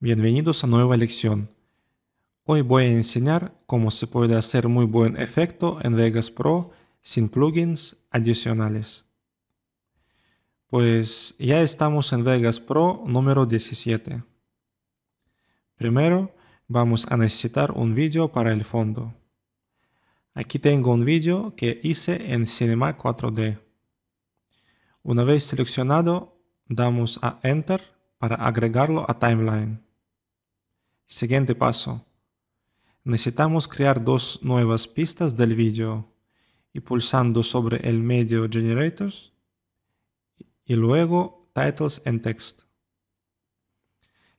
Bienvenidos a nueva lección. Hoy voy a enseñar cómo se puede hacer muy buen efecto en Vegas Pro sin plugins adicionales. Pues ya estamos en Vegas Pro número 17. Primero vamos a necesitar un vídeo para el fondo. Aquí tengo un vídeo que hice en Cinema 4D. Una vez seleccionado, damos a Enter para agregarlo a Timeline. Siguiente paso. Necesitamos crear dos nuevas pistas del vídeo y pulsando sobre el medio Generators y luego Titles and Text.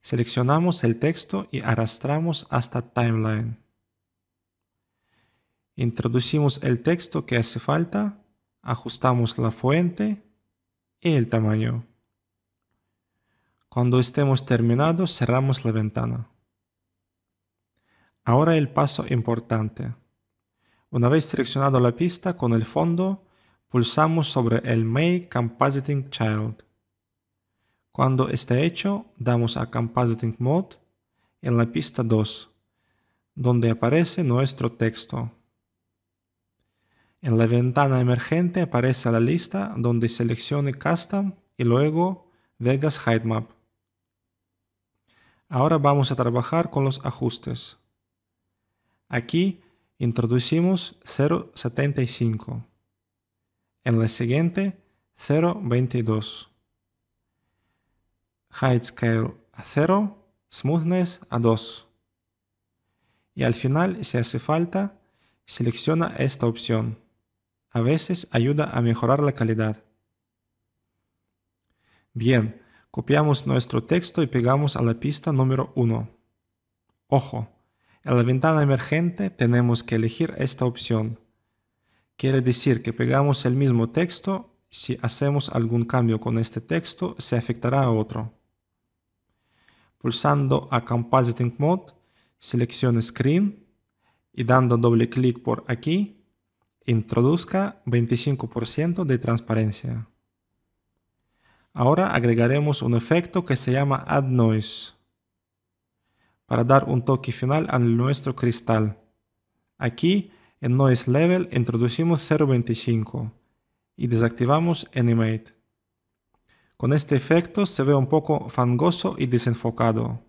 Seleccionamos el texto y arrastramos hasta Timeline. Introducimos el texto que hace falta, ajustamos la fuente y el tamaño. Cuando estemos terminados, cerramos la ventana. Ahora el paso importante. Una vez seleccionado la pista con el fondo, pulsamos sobre el Make Compositing Child. Cuando está hecho, damos a Compositing Mode en la pista 2, donde aparece nuestro texto. En la ventana emergente aparece la lista donde seleccione Custom y luego Vegas Height Map. Ahora vamos a trabajar con los ajustes. Aquí introducimos 0,75. En la siguiente, 0,22. Height scale a 0, smoothness a 2. Y al final, si hace falta, selecciona esta opción. A veces ayuda a mejorar la calidad. Bien, copiamos nuestro texto y pegamos a la pista número 1. Ojo, en la ventana emergente tenemos que elegir esta opción. Quiere decir que pegamos el mismo texto, si hacemos algún cambio con este texto, se afectará a otro. Pulsando a Compositing Mode, seleccione Screen y dando doble clic por aquí, introduzca 25% de transparencia. Ahora agregaremos un efecto que se llama Add Noise para dar un toque final a nuestro cristal. Aquí en Noise Level introducimos 0.25 y desactivamos Animate. Con este efecto se ve un poco fangoso y desenfocado.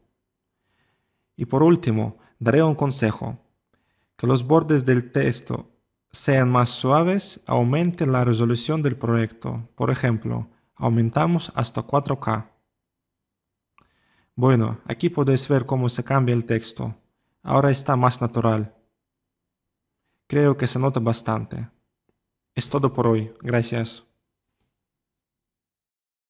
Y por último, daré un consejo. Que los bordes del texto sean más suaves aumente la resolución del proyecto. Por ejemplo, aumentamos hasta 4K. Bueno, aquí puedes ver cómo se cambia el texto. Ahora está más natural. Creo que se nota bastante. Es todo por hoy. Gracias.